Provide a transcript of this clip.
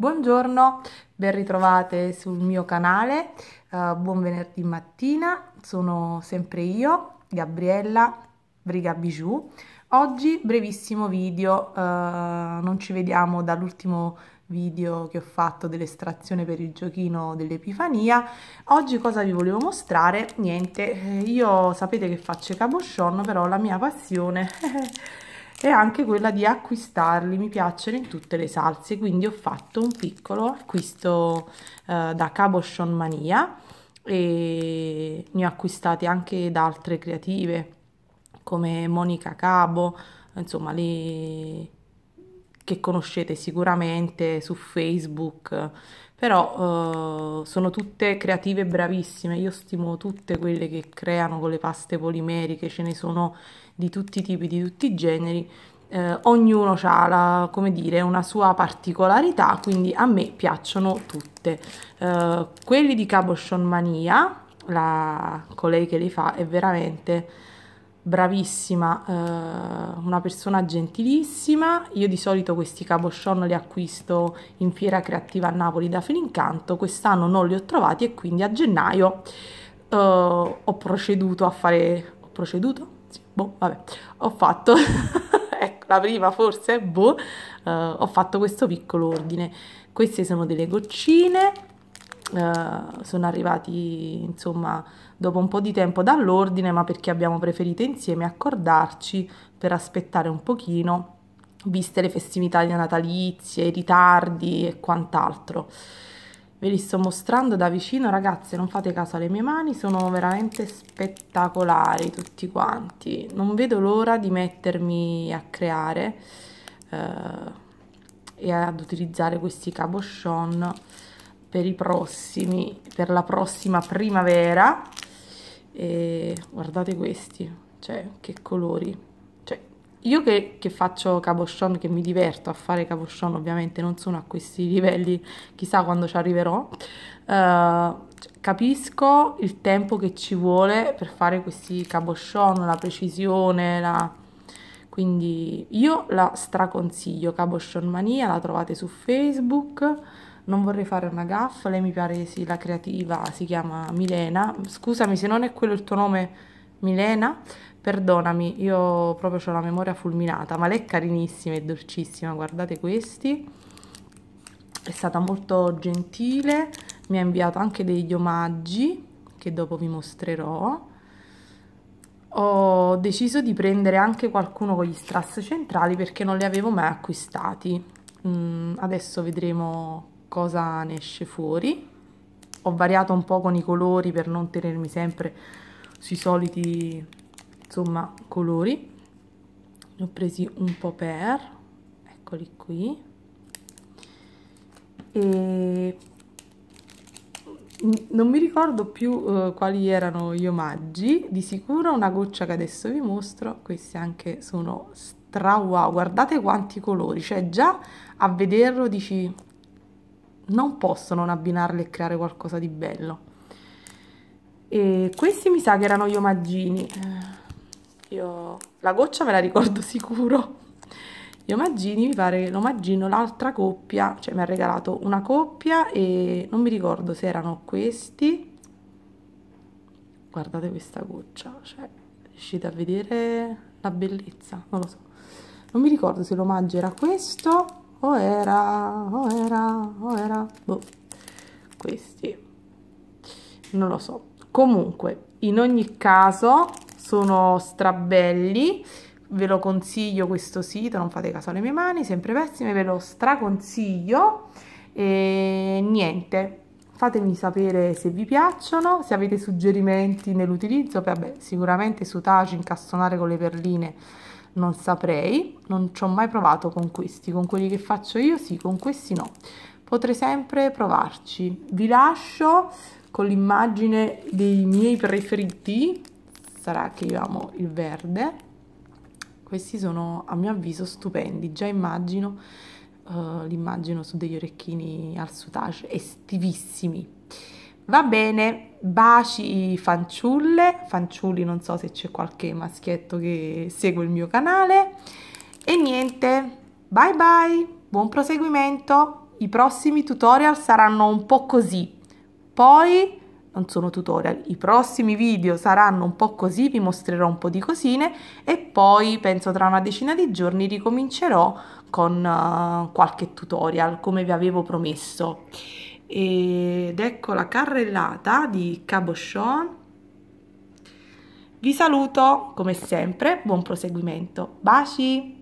Buongiorno, ben ritrovate sul mio canale, uh, buon venerdì mattina, sono sempre io, Gabriella Briga Bijou. Oggi brevissimo video, uh, non ci vediamo dall'ultimo video che ho fatto dell'estrazione per il giochino dell'Epifania. Oggi cosa vi volevo mostrare? Niente, eh, io sapete che faccio i cabochon, però la mia passione... e anche quella di acquistarli mi piacciono in tutte le salse quindi ho fatto un piccolo acquisto eh, da Cabochon Mania e ne ho acquistate anche da altre creative come Monica Cabo insomma le che conoscete sicuramente su Facebook, però eh, sono tutte creative bravissime, io stimo tutte quelle che creano con le paste polimeriche, ce ne sono di tutti i tipi, di tutti i generi, eh, ognuno ha la, come dire, una sua particolarità, quindi a me piacciono tutte. Eh, quelli di Cabochon Mania, la, colei che li fa, è veramente bravissima, eh, una persona gentilissima. Io di solito questi cabochon li acquisto in Fiera Creativa a Napoli da Finincanto, quest'anno non li ho trovati e quindi a gennaio eh, ho proceduto a fare... ho proceduto? Sì, boh, vabbè, ho fatto... Ecco, la prima forse, boh, eh, ho fatto questo piccolo ordine. Queste sono delle goccine, eh, sono arrivati insomma dopo un po' di tempo dall'ordine ma perché abbiamo preferito insieme accordarci per aspettare un pochino viste le festività natalizie, i ritardi e quant'altro ve li sto mostrando da vicino ragazze non fate caso alle mie mani sono veramente spettacolari tutti quanti non vedo l'ora di mettermi a creare uh, e ad utilizzare questi cabochon per i prossimi, per la prossima primavera. E guardate questi, cioè che colori. Cioè, io che, che faccio cabochon, che mi diverto a fare cabochon, ovviamente non sono a questi livelli, chissà quando ci arriverò. Uh, capisco il tempo che ci vuole per fare questi cabochon, la precisione, la... quindi io la straconsiglio, cabochon mania, la trovate su Facebook non vorrei fare una gaffa, lei mi pare sì, la creativa si chiama Milena, scusami se non è quello il tuo nome Milena, perdonami, io proprio ho la memoria fulminata, ma lei è carinissima e dolcissima, guardate questi, è stata molto gentile, mi ha inviato anche degli omaggi che dopo vi mostrerò, ho deciso di prendere anche qualcuno con gli strass centrali perché non li avevo mai acquistati. Mm, adesso vedremo cosa ne esce fuori ho variato un po' con i colori per non tenermi sempre sui soliti insomma colori ne ho presi un po' per eccoli qui e non mi ricordo più uh, quali erano gli omaggi di sicuro una goccia che adesso vi mostro questi anche sono stra wow guardate quanti colori cioè già a vederlo dici non posso non abbinarle e creare qualcosa di bello e questi mi sa che erano gli omaggini eh, io la goccia me la ricordo sicuro gli omaggini mi pare che l'omaggino l'altra coppia cioè mi ha regalato una coppia e non mi ricordo se erano questi guardate questa goccia cioè riuscite a vedere la bellezza non lo so non mi ricordo se l'omaggio era questo o oh, era o oh, era o oh, era boh. questi non lo so comunque in ogni caso sono strabelli ve lo consiglio questo sito non fate caso alle mie mani sempre pessime ve lo straconsiglio e niente fatemi sapere se vi piacciono se avete suggerimenti nell'utilizzo vabbè sicuramente su taci incastonare con le perline non saprei, non ci ho mai provato con questi, con quelli che faccio io sì, con questi no. Potrei sempre provarci. Vi lascio con l'immagine dei miei preferiti, sarà che io amo il verde. Questi sono a mio avviso stupendi, già immagino uh, l'immagino su degli orecchini al sutage estivissimi. Va bene, baci fanciulle, fanciulli non so se c'è qualche maschietto che segue il mio canale. E niente, bye bye, buon proseguimento. I prossimi tutorial saranno un po' così. Poi non sono tutorial, i prossimi video saranno un po' così, vi mostrerò un po' di cosine e poi penso tra una decina di giorni ricomincerò con uh, qualche tutorial come vi avevo promesso ed ecco la carrellata di Cabochon vi saluto come sempre buon proseguimento baci